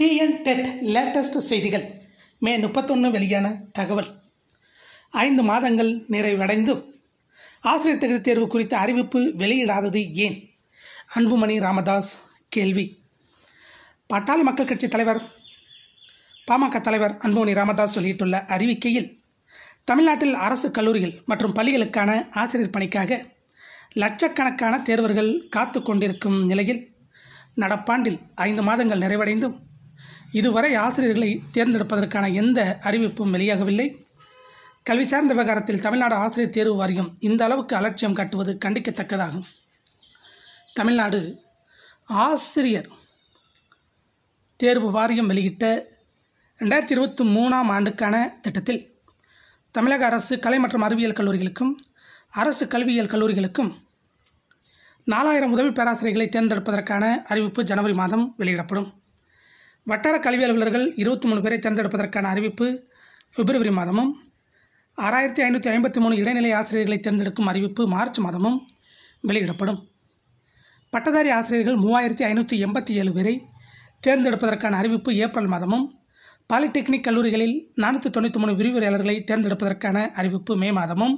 TN dead latest செய்திகள் மே முப்பத்தொன்று வெளியான தகவல் ஐந்து மாதங்கள் நிறைவடைந்தும் ஆசிரியர் தகுதி தேர்வு குறித்த அறிவிப்பு வெளியிடாதது ஏன் அன்புமணி ராமதாஸ் கேள்வி பட்டாளி மக்கள் கட்சி தலைவர் பாமக தலைவர் அன்புமணி ராமதாஸ் வெளியிட்டுள்ள அறிவிக்கையில் தமிழ்நாட்டில் அரசு கல்லூரிகள் மற்றும் பள்ளிகளுக்கான ஆசிரியர் பணிக்காக லட்சக்கணக்கான தேர்வர்கள் காத்து கொண்டிருக்கும் நிலையில் நடப்பாண்டில் ஐந்து மாதங்கள் நிறைவடைந்தும் இதுவரை ஆசிரியர்களை தேர்ந்தெடுப்பதற்கான எந்த அறிவிப்பும் வெளியாகவில்லை கல்வி சார்ந்த விவகாரத்தில் தமிழ்நாடு ஆசிரியர் தேர்வு வாரியம் இந்த அளவுக்கு அலட்சியம் காட்டுவது கண்டிக்கத்தக்கதாகும் தமிழ்நாடு ஆசிரியர் தேர்வு வாரியம் வெளியிட்ட ரெண்டாயிரத்தி இருபத்தி மூணாம் ஆண்டுக்கான திட்டத்தில் தமிழக அரசு கலை மற்றும் அறிவியல் கல்லூரிகளுக்கும் அரசு கல்வியியல் கல்லூரிகளுக்கும் நாலாயிரம் உதவி பேராசிரியர்களை தேர்ந்தெடுப்பதற்கான அறிவிப்பு ஜனவரி மாதம் வெளியிடப்படும் வட்டார கல்வி அலுவலர்கள் இருபத்தி மூணு பேரை தேர்ந்தெடுப்பதற்கான அறிவிப்பு பிப்ரவரி மாதமும் ஆறாயிரத்தி ஐநூற்றி ஐம்பத்தி மூணு இடைநிலை ஆசிரியர்களை தேர்ந்தெடுக்கும் அறிவிப்பு மார்ச் மாதமும் வெளியிடப்படும் பட்டதாரி ஆசிரியர்கள் மூவாயிரத்தி ஐநூற்றி எண்பத்தி ஏழு பேரை தேர்ந்தெடுப்பதற்கான அறிவிப்பு ஏப்ரல் மாதமும் பாலிடெக்னிக் கல்லூரிகளில் நானூற்றி தொண்ணூற்றி மூணு விரிவுரையாளர்களை தேர்ந்தெடுப்பதற்கான அறிவிப்பு மே மாதமும்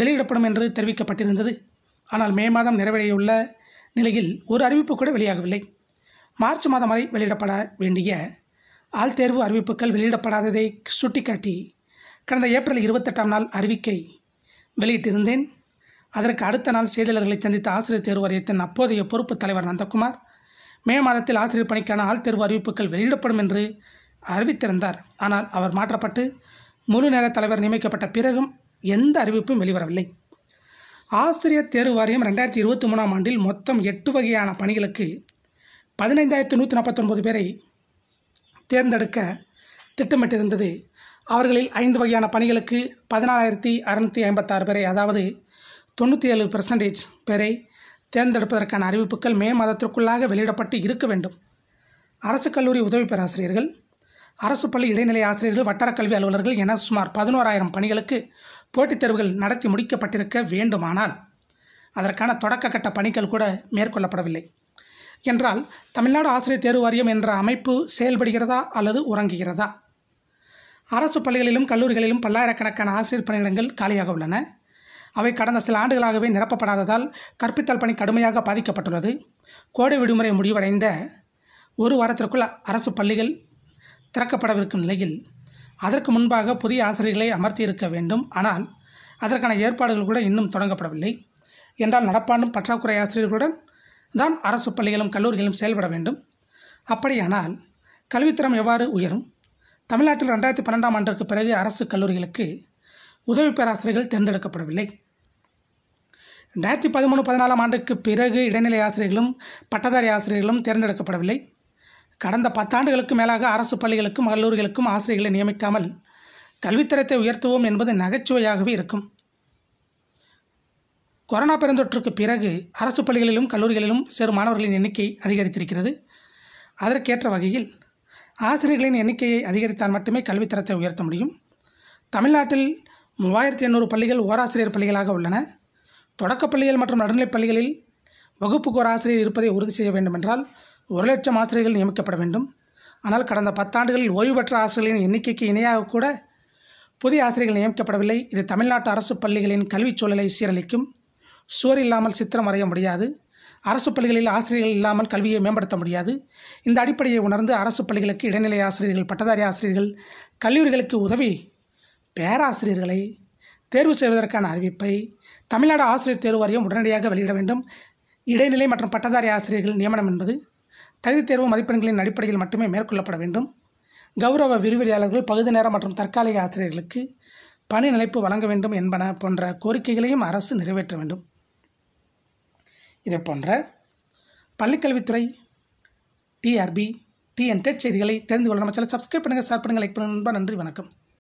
வெளியிடப்படும் என்று தெரிவிக்கப்பட்டிருந்தது ஆனால் மே மாதம் நிறைவடையுள்ள நிலையில் ஒரு அறிவிப்பு கூட வெளியாகவில்லை மார்ச் மாதம் வரை வெளியிடப்பட வேண்டிய ஆள் தேர்வு அறிவிப்புகள் வெளியிடப்படாததை சுட்டிக்காட்டி கடந்த ஏப்ரல் இருபத்தெட்டாம் நாள் அறிவிக்கை வெளியிட்டிருந்தேன் அதற்கு அடுத்த நாள் செய்தியாளர்களை சந்தித்த ஆசிரியர் தேர்வு வாரியத்தின் அப்போதைய பொறுப்பு தலைவர் நந்தகுமார் மே மாதத்தில் ஆசிரியர் பணிக்கான ஆள் தேர்வு அறிவிப்புகள் வெளியிடப்படும் என்று அறிவித்திருந்தார் ஆனால் அவர் மாற்றப்பட்டு முழு நேர தலைவர் நியமிக்கப்பட்ட பிறகும் எந்த அறிவிப்பும் வெளிவரவில்லை ஆசிரியர் தேர்வு வாரியம் ரெண்டாயிரத்தி இருபத்தி மூணாம் ஆண்டில் மொத்தம் எட்டு வகையான பணிகளுக்கு பதினைந்தாயிரத்து நூற்றி நாற்பத்தொன்பது பேரை தேர்ந்தெடுக்க திட்டமிட்டிருந்தது அவர்களில் ஐந்து வகையான பணிகளுக்கு பதினாலாயிரத்தி அறநூற்றி ஐம்பத்தாறு பேரை அதாவது தொண்ணூற்றி ஏழு பெர்சன்டேஜ் பேரை தேர்ந்தெடுப்பதற்கான அறிவிப்புகள் மே மாதத்திற்குள்ளாக வெளியிடப்பட்டு இருக்க வேண்டும் அரசு கல்லூரி உதவி பேராசிரியர்கள் அரசு பள்ளி இடைநிலை ஆசிரியர்கள் வட்டார கல்வி அலுவலர்கள் என சுமார் பதினோராயிரம் பணிகளுக்கு போட்டித் தேர்வுகள் நடத்தி முடிக்கப்பட்டிருக்க வேண்டுமானால் அதற்கான தொடக்க கட்ட பணிகள் கூட மேற்கொள்ளப்படவில்லை என்றால் தமிழ்நாடு ஆசிரியர் தேர்வு வாரியம் என்ற அமைப்பு செயல்படுகிறதா அல்லது உறங்குகிறதா அரசு பள்ளிகளிலும் கல்லூரிகளிலும் பல்லாயிரக்கணக்கான ஆசிரியர் பணியிடங்கள் காலியாக உள்ளன அவை கடந்த சில ஆண்டுகளாகவே நிரப்பப்படாததால் கற்பித்தல் பணி கடுமையாக பாதிக்கப்பட்டுள்ளது கோடை விடுமுறை முடிவடைந்த ஒரு வாரத்திற்குள் அரசு பள்ளிகள் திறக்கப்படவிருக்கும் நிலையில் அதற்கு முன்பாக புதிய ஆசிரியர்களை அமர்த்தியிருக்க வேண்டும் ஆனால் அதற்கான ஏற்பாடுகள் கூட இன்னும் தொடங்கப்படவில்லை என்றால் நடப்பாண்டும் பற்றாக்குறை ஆசிரியர்களுடன் தான் அரசு பள்ளிகளும் கல்லூரிகளும் செயல்பட வேண்டும் அப்படியானால் கல்வித்தரம் எவ்வாறு உயரும் தமிழ்நாட்டில் ரெண்டாயிரத்தி பன்னெண்டாம் ஆண்டுக்கு பிறகு அரசு கல்லூரிகளுக்கு உதவி பேராசிரியர்கள் தேர்ந்தெடுக்கப்படவில்லை ரெண்டாயிரத்தி பதிமூணு பதினாலாம் ஆண்டுக்கு பிறகு இடைநிலை ஆசிரியர்களும் பட்டதாரி ஆசிரியர்களும் தேர்ந்தெடுக்கப்படவில்லை கடந்த பத்தாண்டுகளுக்கு மேலாக அரசு பள்ளிகளுக்கும் கல்லூரிகளுக்கும் ஆசிரியர்களை நியமிக்காமல் கல்வித்தரத்தை உயர்த்துவோம் என்பது நகைச்சுவையாகவே இருக்கும் கொரோனா பெருந்தொற்றுக்கு பிறகு அரசு பள்ளிகளிலும் கல்லூரிகளிலும் சேரும் மாணவர்களின் எண்ணிக்கை அதிகரித்திருக்கிறது அதற்கேற்ற வகையில் ஆசிரியர்களின் எண்ணிக்கையை அதிகரித்தால் மட்டுமே கல்வித்தரத்தை உயர்த்த முடியும் தமிழ்நாட்டில் மூவாயிரத்தி எண்ணூறு பள்ளிகள் ஓராசிரியர் பள்ளிகளாக உள்ளன தொடக்கப் பள்ளிகள் மற்றும் நடுநிலைப் பள்ளிகளில் வகுப்புக்கு ஒரு ஆசிரியர் இருப்பதை உறுதி செய்ய வேண்டுமென்றால் ஒரு லட்சம் ஆசிரியர்கள் நியமிக்கப்பட வேண்டும் ஆனால் கடந்த பத்தாண்டுகளில் ஓய்வு பெற்ற ஆசிரியர்களின் எண்ணிக்கைக்கு இணையாக கூட புதிய ஆசிரியர்கள் நியமிக்கப்படவில்லை இது தமிழ்நாட்டு அரசு பள்ளிகளின் கல்விச் சூழலை சீரழிக்கும் சுவர் இல்லாமல் சித்திரம் வரைய முடியாது அரசு பள்ளிகளில் ஆசிரியர்கள் இல்லாமல் கல்வியை மேம்படுத்த முடியாது இந்த அடிப்படையை உணர்ந்து அரசு பள்ளிகளுக்கு இடைநிலை ஆசிரியர்கள் பட்டதாரி ஆசிரியர்கள் கல்லூரிகளுக்கு உதவி பேராசிரியர்களை தேர்வு செய்வதற்கான அறிவிப்பை தமிழ்நாடு ஆசிரியர் தேர்வு வாரியம் உடனடியாக வெளியிட வேண்டும் இடைநிலை மற்றும் பட்டதாரி ஆசிரியர்கள் நியமனம் என்பது தகுதி தேர்வு மதிப்பெண்களின் அடிப்படையில் மட்டுமே மேற்கொள்ளப்பட வேண்டும் கௌரவ விரிவுரையாளர்கள் பகுதி நேரம் மற்றும் தற்காலிக ஆசிரியர்களுக்கு பணி நிலைப்பு வழங்க வேண்டும் என்பன போன்ற கோரிக்கைகளையும் அரசு நிறைவேற்ற வேண்டும் இதை போன்ற பள்ளிக்கல்வித்துறை டிஆர்பி டிஎன் டெட் செய்திகளை தெரிந்து கொள்ள நம்ம சேனல் சப்ஸ்கிரைப் பண்ணுங்கள் ஷேர் பண்ணுங்கள் லைக் பண்ணுங்கள் நன்றி வணக்கம்